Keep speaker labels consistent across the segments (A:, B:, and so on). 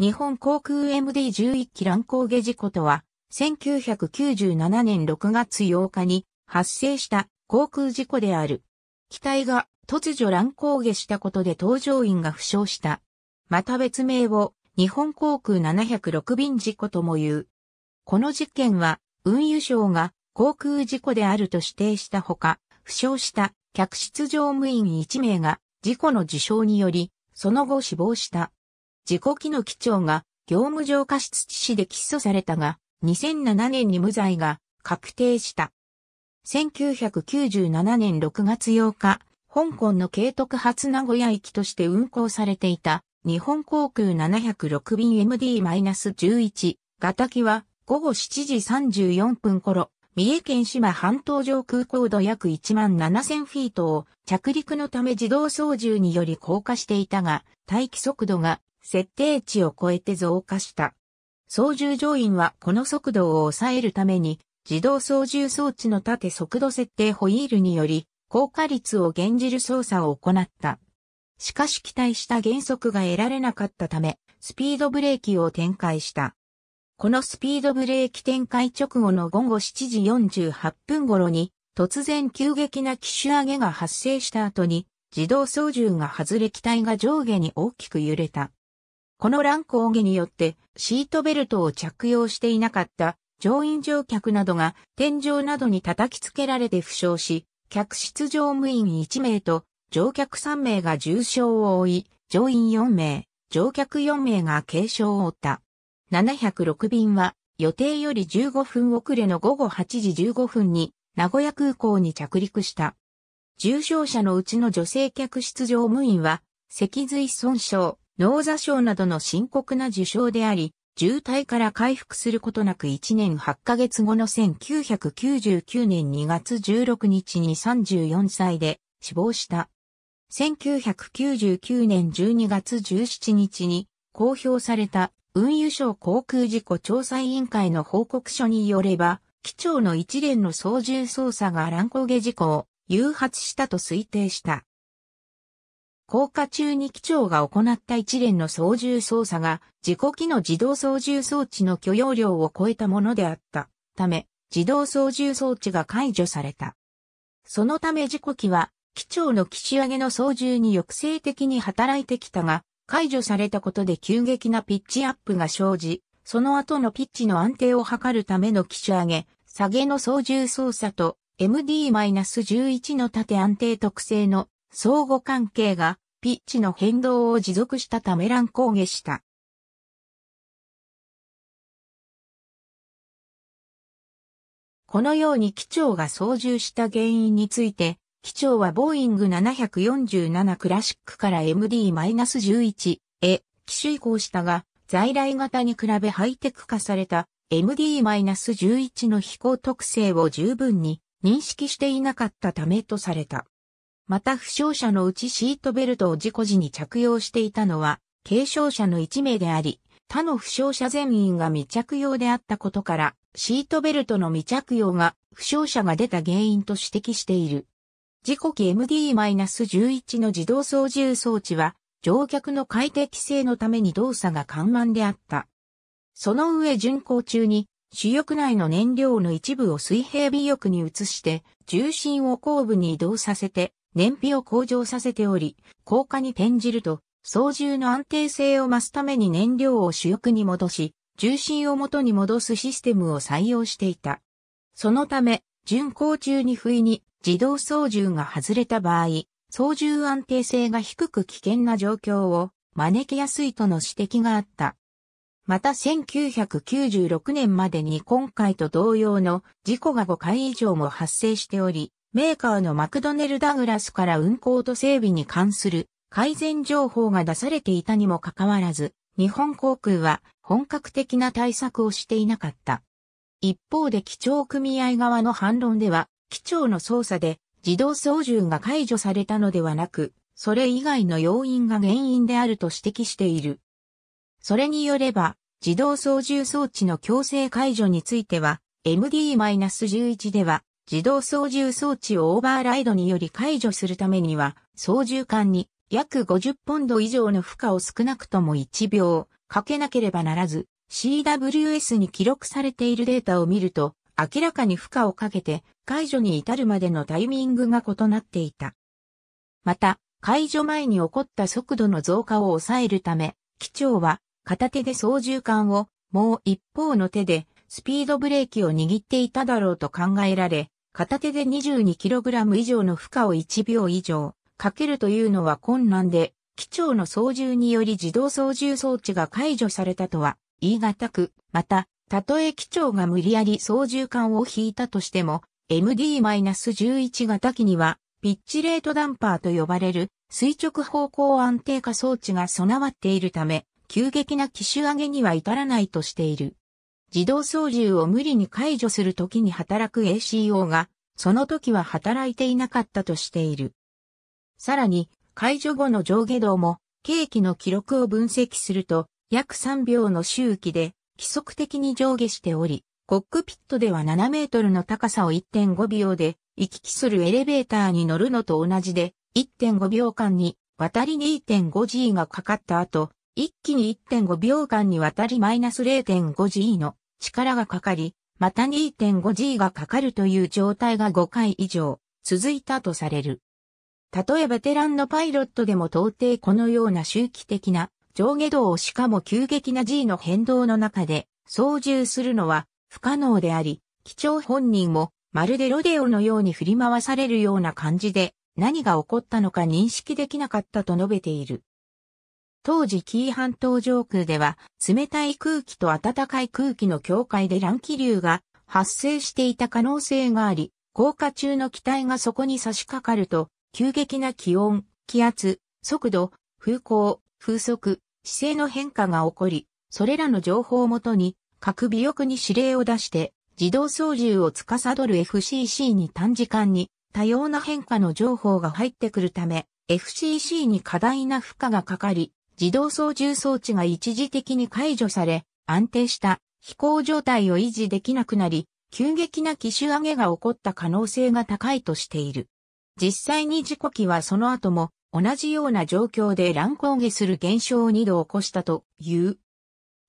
A: 日本航空 MD11 機乱高下事故とは、1997年6月8日に発生した航空事故である。機体が突如乱高下したことで搭乗員が負傷した。また別名を日本航空706便事故とも言う。この事件は運輸省が航空事故であると指定したほか、負傷した客室乗務員1名が事故の事象により、その後死亡した。自己機の機長が業務上過失致死で起訴されたが、2007年に無罪が確定した。1997年6月8日、香港の慶徳発名古屋駅として運行されていた日本航空706便 MD-11 型機は午後7時34分頃、三重県島半島上空高度約1万7000フィートを着陸のため自動操縦により降下していたが、待機速度が設定値を超えて増加した。操縦乗員はこの速度を抑えるために、自動操縦装置の縦速度設定ホイールにより、効果率を減じる操作を行った。しかし期待した減速が得られなかったため、スピードブレーキを展開した。このスピードブレーキ展開直後の午後7時48分頃に、突然急激な機種上げが発生した後に、自動操縦が外れ機体が上下に大きく揺れた。この乱高下によってシートベルトを着用していなかった乗員乗客などが天井などに叩きつけられて負傷し、客室乗務員1名と乗客3名が重傷を負い、乗員4名、乗客4名が軽傷を負った。706便は予定より15分遅れの午後8時15分に名古屋空港に着陸した。重傷者のうちの女性客室乗務員は脊髄損傷、脳座賞などの深刻な受賞であり、渋滞から回復することなく1年8ヶ月後の1999年2月16日に34歳で死亡した。1999年12月17日に公表された運輸省航空事故調査委員会の報告書によれば、機長の一連の操縦操作が乱高下事故を誘発したと推定した。降下中に機長が行った一連の操縦操作が自己機の自動操縦装置の許容量を超えたものであったため自動操縦装置が解除された。そのため自己機は機長の岸上げの操縦に抑制的に働いてきたが解除されたことで急激なピッチアップが生じその後のピッチの安定を図るための機種上げ、下げの操縦操作と MD-11 の縦安定特性の相互関係がピッチの変動を持続したため乱高下した。このように機長が操縦した原因について、機長はボーイング747クラシックから MD-11 へ機種移行したが、在来型に比べハイテク化された MD-11 の飛行特性を十分に認識していなかったためとされた。また負傷者のうちシートベルトを事故時に着用していたのは、軽傷者の1名であり、他の負傷者全員が未着用であったことから、シートベルトの未着用が負傷者が出た原因と指摘している。事故機 MD-11 の自動操縦装置は、乗客の快適性のために動作が緩慢であった。その上巡航中に、主翼内の燃料の一部を水平尾翼に移して、重心を後部に移動させて、燃費を向上させており、高架に転じると、操縦の安定性を増すために燃料を主翼に戻し、重心を元に戻すシステムを採用していた。そのため、巡航中に不意に自動操縦が外れた場合、操縦安定性が低く危険な状況を招きやすいとの指摘があった。また1996年までに今回と同様の事故が5回以上も発生しており、メーカーのマクドネルダグラスから運行と整備に関する改善情報が出されていたにもかかわらず、日本航空は本格的な対策をしていなかった。一方で機長組合側の反論では、機長の操作で自動操縦が解除されたのではなく、それ以外の要因が原因であると指摘している。それによれば、自動操縦装置の強制解除については、MD-11 では、自動操縦装置をオーバーライドにより解除するためには、操縦桿に約50ポンド以上の負荷を少なくとも1秒かけなければならず、CWS に記録されているデータを見ると、明らかに負荷をかけて解除に至るまでのタイミングが異なっていた。また、解除前に起こった速度の増加を抑えるため、機長は片手で操縦桿をもう一方の手でスピードブレーキを握っていただろうと考えられ、片手で 22kg 以上の負荷を1秒以上かけるというのは困難で、機長の操縦により自動操縦装置が解除されたとは言い難く、また、たとえ機長が無理やり操縦管を引いたとしても、MD-11 型機には、ピッチレートダンパーと呼ばれる垂直方向安定化装置が備わっているため、急激な機種上げには至らないとしている。自動操縦を無理に解除するときに働く ACO が、その時は働いていなかったとしている。さらに、解除後の上下動も、計器の記録を分析すると、約3秒の周期で、規則的に上下しており、コックピットでは7メートルの高さを1.5秒で、行き来するエレベーターに乗るのと同じで、1.5秒間に、渡り 2.5G がかかった後、一気に1.5秒間に渡りマイナス 0.5G の力がかかり、また 2.5G がかかるという状態が5回以上続いたとされる。例えベテランのパイロットでも到底このような周期的な上下動をしかも急激な G の変動の中で操縦するのは不可能であり、機長本人もまるでロデオのように振り回されるような感じで何が起こったのか認識できなかったと述べている。当時紀伊半島上空では冷たい空気と暖かい空気の境界で乱気流が発生していた可能性があり、降下中の機体がそこに差し掛かると、急激な気温、気圧、速度、風向、風速、姿勢の変化が起こり、それらの情報をもとに、各尾翼に指令を出して、自動操縦を司る FCC に短時間に多様な変化の情報が入ってくるため、FCC に過大な負荷がかかり、自動操縦装置が一時的に解除され、安定した飛行状態を維持できなくなり、急激な機種上げが起こった可能性が高いとしている。実際に事故機はその後も同じような状況で乱高下する現象を2度起こしたという。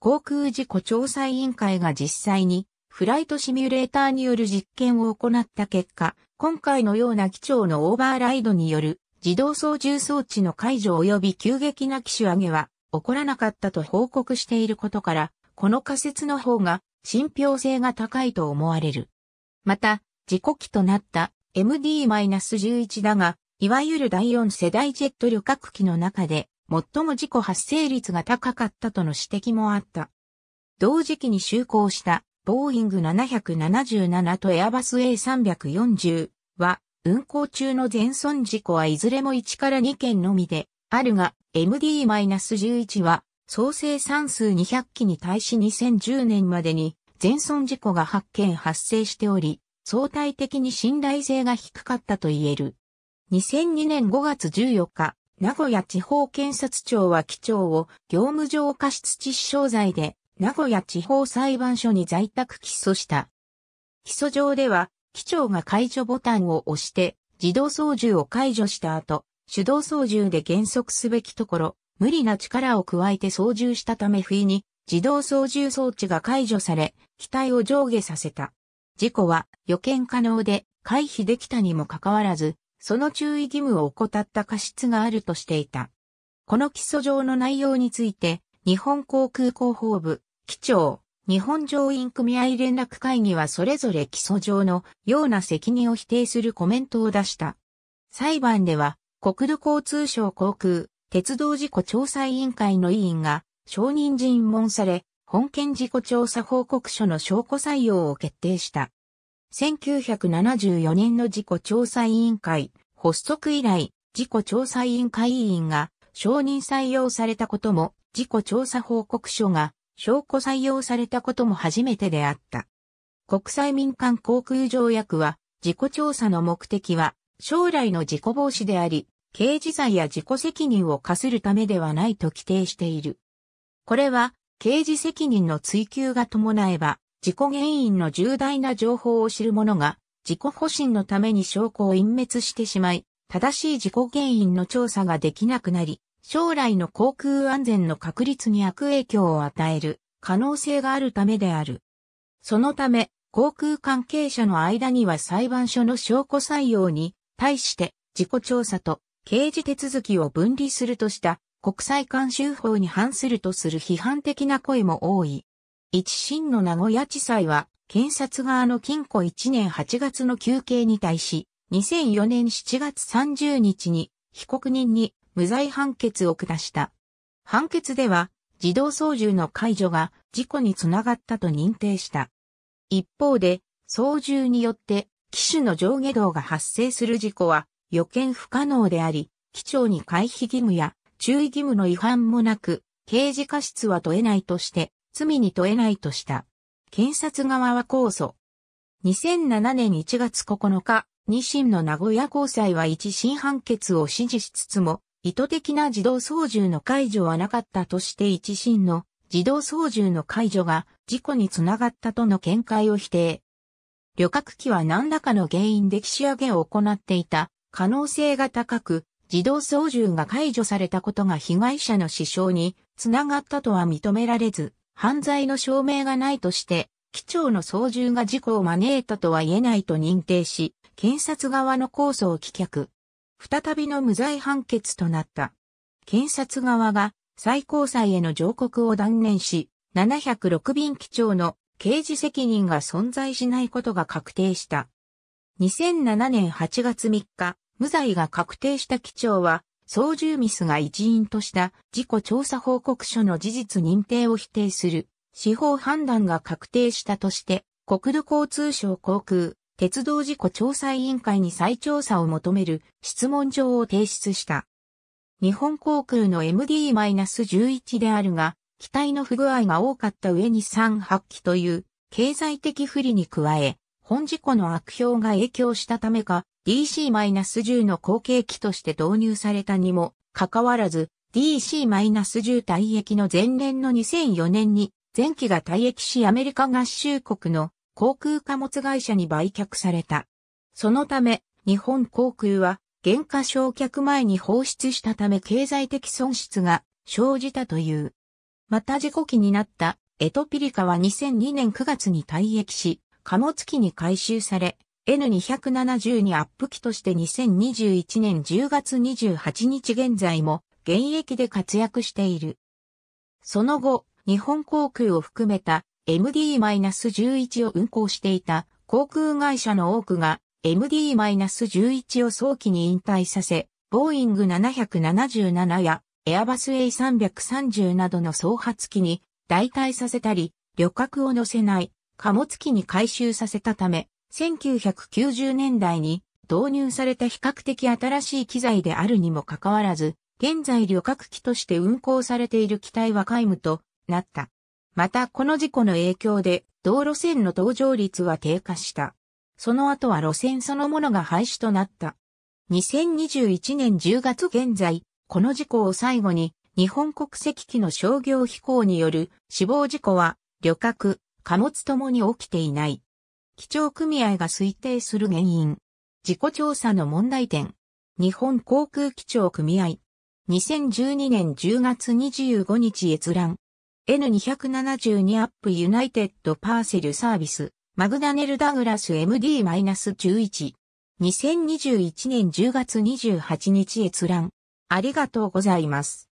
A: 航空事故調査委員会が実際にフライトシミュレーターによる実験を行った結果、今回のような機長のオーバーライドによる自動操縦装置の解除及び急激な機種上げは起こらなかったと報告していることから、この仮説の方が信憑性が高いと思われる。また、事故機となった MD-11 だが、いわゆる第4世代ジェット旅客機の中で、最も事故発生率が高かったとの指摘もあった。同時期に就航した、ボーイング777とエアバス A340 は、運行中の全損事故はいずれも1から2件のみで、あるが、MD-11 は、総生産数200機に対し2010年までに、全損事故が8件発生しており、相対的に信頼性が低かったと言える。2002年5月14日、名古屋地方検察庁は機長を業務上過失致死傷罪で名古屋地方裁判所に在宅起訴した。起訴状では機長が解除ボタンを押して自動操縦を解除した後、手動操縦で減速すべきところ、無理な力を加えて操縦したため不意に自動操縦装置が解除され、機体を上下させた。事故は予見可能で回避できたにもかかわらず、その注意義務を怠った過失があるとしていた。この基礎上の内容について、日本航空広報部、機長、日本乗員組合連絡会議はそれぞれ基礎上のような責任を否定するコメントを出した。裁判では、国土交通省航空、鉄道事故調査委員会の委員が、証人尋問され、本件事故調査報告書の証拠採用を決定した。1974年の事故調査委員会発足以来、事故調査委員会委員が承認採用されたことも事故調査報告書が証拠採用されたことも初めてであった。国際民間航空条約は、事故調査の目的は、将来の事故防止であり、刑事罪や自己責任を課するためではないと規定している。これは、刑事責任の追及が伴えば、事故原因の重大な情報を知る者が、自己保身のために証拠を隠滅してしまい、正しい事故原因の調査ができなくなり、将来の航空安全の確立に悪影響を与える可能性があるためである。そのため、航空関係者の間には裁判所の証拠採用に対して自己調査と刑事手続きを分離するとした国際監修法に反するとする批判的な声も多い。一審の名古屋地裁は検察側の禁錮1年8月の求刑に対し、2004年7月30日に被告人に無罪判決を下した。判決では、自動操縦の解除が事故につながったと認定した。一方で、操縦によって機種の上下動が発生する事故は予見不可能であり、機長に回避義務や注意義務の違反もなく、刑事過失は問えないとして、罪に問えないとした。検察側は控訴。2007年1月9日、日審の名古屋高裁は一審判決を支持しつつも、意図的な自動操縦の解除はなかったとして一審の自動操縦の解除が事故につながったとの見解を否定。旅客機は何らかの原因で仕上げを行っていた可能性が高く、自動操縦が解除されたことが被害者の死傷につながったとは認められず、犯罪の証明がないとして、機長の操縦が事故を招いたとは言えないと認定し、検察側の控訴を棄却。再びの無罪判決となった。検察側が最高裁への上告を断念し、706便機長の刑事責任が存在しないことが確定した。2007年8月3日、無罪が確定した機長は、操縦ミスが一因とした事故調査報告書の事実認定を否定する司法判断が確定したとして、国土交通省航空鉄道事故調査委員会に再調査を求める質問状を提出した。日本航空の MD-11 であるが、機体の不具合が多かった上に3発機という経済的不利に加え、本事故の悪評が影響したためか、DC-10 の後継機として導入されたにも、かかわらず、DC-10 退役の前年の2004年に、前期が退役しアメリカ合衆国の航空貨物会社に売却された。そのため、日本航空は、減価償却前に放出したため経済的損失が生じたという。また事故機になったエトピリカは2002年9月に退役し、貨物機に回収され、N270 にアップ機として2021年10月28日現在も現役で活躍している。その後、日本航空を含めた MD-11 を運航していた航空会社の多くが MD-11 を早期に引退させ、ボーイング777やエアバス A330 などの総発機に代替させたり、旅客を乗せない貨物機に回収させたため、1990年代に導入された比較的新しい機材であるにもかかわらず、現在旅客機として運航されている機体は皆無となった。またこの事故の影響で道路線の登場率は低下した。その後は路線そのものが廃止となった。2021年10月現在、この事故を最後に日本国籍機の商業飛行による死亡事故は旅客、貨物ともに起きていない。機長組合が推定する原因。事故調査の問題点。日本航空機長組合。2012年10月25日閲覧。N272 アップユナイテッドパーセルサービス、マグダネル・ダグラス MD-11。2021年10月28日閲覧。ありがとうございます。